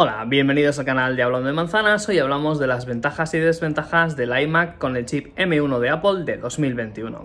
Hola, bienvenidos al canal de Hablando de Manzanas. Hoy hablamos de las ventajas y desventajas del iMac con el chip M1 de Apple de 2021.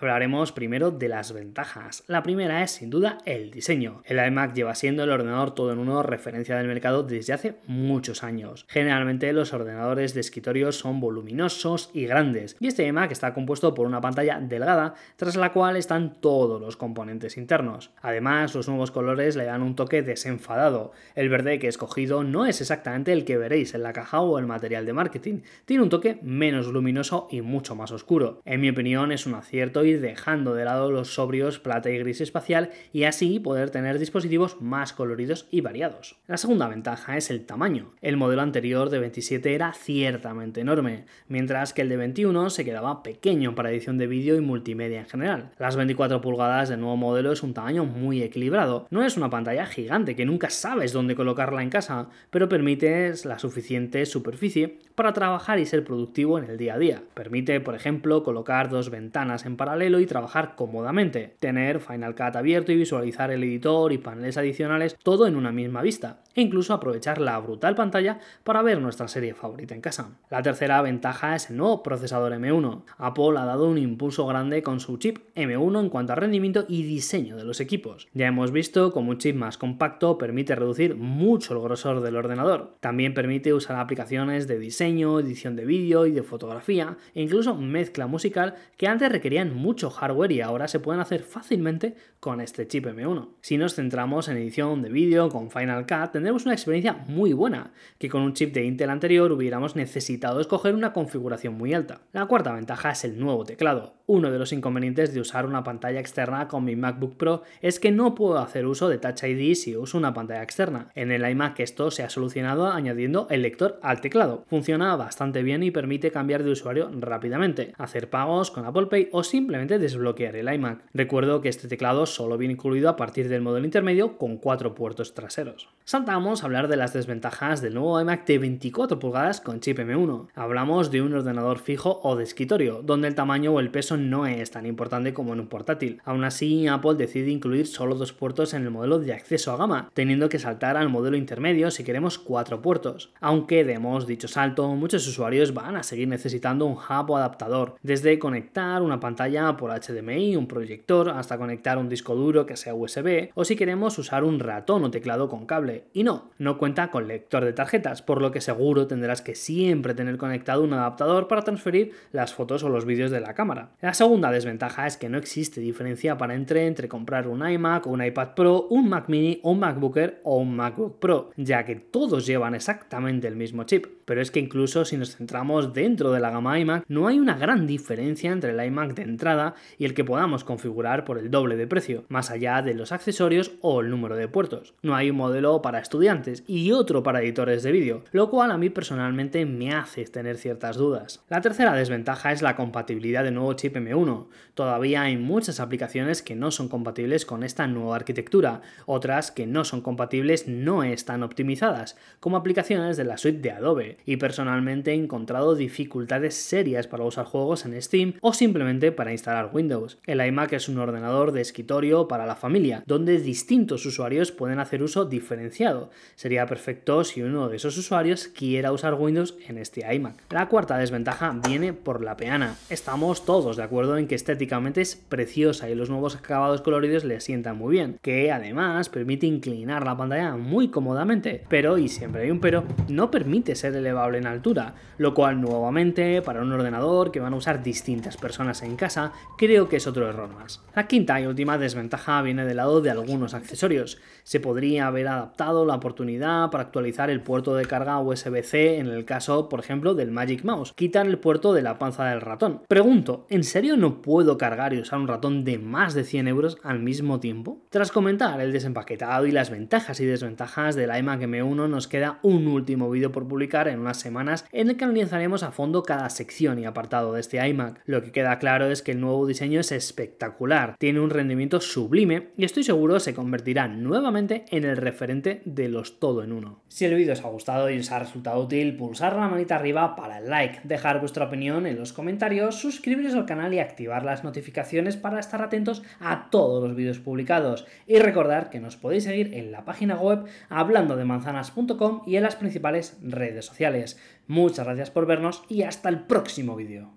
Hablaremos primero de las ventajas. La primera es sin duda el diseño. El iMac lleva siendo el ordenador todo en uno referencia del mercado desde hace muchos años. Generalmente los ordenadores de escritorio son voluminosos y grandes, y este iMac está compuesto por una pantalla delgada tras la cual están todos los componentes internos. Además, los nuevos colores le dan un toque desenfadado. El verde que he escogido no es exactamente el que veréis en la caja o el material de marketing, tiene un toque menos luminoso y mucho más oscuro. En mi opinión es un acierto dejando de lado los sobrios plata y gris espacial y así poder tener dispositivos más coloridos y variados. La segunda ventaja es el tamaño. El modelo anterior de 27 era ciertamente enorme, mientras que el de 21 se quedaba pequeño para edición de vídeo y multimedia en general. Las 24 pulgadas del nuevo modelo es un tamaño muy equilibrado. No es una pantalla gigante que nunca sabes dónde colocarla en casa, pero permite la suficiente superficie para trabajar y ser productivo en el día a día. Permite, por ejemplo, colocar dos ventanas en paralelo y trabajar cómodamente, tener Final Cut abierto y visualizar el editor y paneles adicionales todo en una misma vista, e incluso aprovechar la brutal pantalla para ver nuestra serie favorita en casa. La tercera ventaja es el nuevo procesador M1. Apple ha dado un impulso grande con su chip M1 en cuanto a rendimiento y diseño de los equipos. Ya hemos visto cómo un chip más compacto permite reducir mucho el grosor del ordenador. También permite usar aplicaciones de diseño, edición de vídeo y de fotografía, e incluso mezcla musical que antes requerían mucho hardware y ahora se pueden hacer fácilmente con este chip M1. Si nos centramos en edición de vídeo con Final Cut, tendremos una experiencia muy buena, que con un chip de Intel anterior hubiéramos necesitado escoger una configuración muy alta. La cuarta ventaja es el nuevo teclado. Uno de los inconvenientes de usar una pantalla externa con mi MacBook Pro es que no puedo hacer uso de Touch ID si uso una pantalla externa. En el iMac esto se ha solucionado añadiendo el lector al teclado. Funciona bastante bien y permite cambiar de usuario rápidamente, hacer pagos con Apple Pay o simplemente desbloquear el iMac. Recuerdo que este teclado solo viene incluido a partir del modelo intermedio con cuatro puertos traseros. Saltamos a hablar de las desventajas del nuevo iMac de 24 pulgadas con chip M1. Hablamos de un ordenador fijo o de escritorio, donde el tamaño o el peso no es tan importante como en un portátil. Aún así, Apple decide incluir solo dos puertos en el modelo de acceso a gama, teniendo que saltar al modelo intermedio si queremos cuatro puertos. Aunque demos dicho salto, muchos usuarios van a seguir necesitando un hub o adaptador, desde conectar una pantalla por HDMI, un proyector, hasta conectar un disco duro que sea USB, o si queremos usar un ratón o teclado con cable. Y no, no cuenta con lector de tarjetas, por lo que seguro tendrás que siempre tener conectado un adaptador para transferir las fotos o los vídeos de la cámara. La segunda desventaja es que no existe diferencia para entre comprar un iMac o un iPad Pro, un Mac Mini, un MacBook o un MacBook Pro, ya que todos llevan exactamente el mismo chip. Pero es que incluso si nos centramos dentro de la gama iMac, no hay una gran diferencia entre el iMac de entrada y el que podamos configurar por el doble de precio, más allá de los accesorios o el número de puertos. No hay un modelo para estudiantes y otro para editores de vídeo, lo cual a mí personalmente me hace tener ciertas dudas. La tercera desventaja es la compatibilidad de nuevo chip m 1 Todavía hay muchas aplicaciones que no son compatibles con esta nueva arquitectura, otras que no son compatibles no están optimizadas, como aplicaciones de la suite de Adobe, y personalmente he encontrado dificultades serias para usar juegos en Steam o simplemente para instalar Windows. El iMac es un ordenador de escritorio para la familia, donde distintos usuarios pueden hacer uso diferenciado. Sería perfecto si uno de esos usuarios quiera usar Windows en este iMac. La cuarta desventaja viene por la peana. Estamos todos de acuerdo acuerdo en que estéticamente es preciosa y los nuevos acabados coloridos le sientan muy bien, que además permite inclinar la pantalla muy cómodamente, pero, y siempre hay un pero, no permite ser elevable en altura, lo cual nuevamente para un ordenador que van a usar distintas personas en casa, creo que es otro error más. La quinta y última desventaja viene del lado de algunos accesorios. Se podría haber adaptado la oportunidad para actualizar el puerto de carga USB-C en el caso, por ejemplo, del Magic Mouse, quitar el puerto de la panza del ratón. Pregunto, ¿en serio no puedo cargar y usar un ratón de más de 100 euros al mismo tiempo? Tras comentar el desempaquetado y las ventajas y desventajas del iMac M1, nos queda un último vídeo por publicar en unas semanas en el que analizaremos a fondo cada sección y apartado de este iMac. Lo que queda claro es que el nuevo diseño es espectacular, tiene un rendimiento sublime y estoy seguro se convertirá nuevamente en el referente de los todo en uno. Si el vídeo os ha gustado y os ha resultado útil, pulsar la manita arriba para el like, dejar vuestra opinión en los comentarios, suscribiros al canal y activar las notificaciones para estar atentos a todos los vídeos publicados. Y recordar que nos podéis seguir en la página web hablando de manzanas.com y en las principales redes sociales. Muchas gracias por vernos y hasta el próximo vídeo.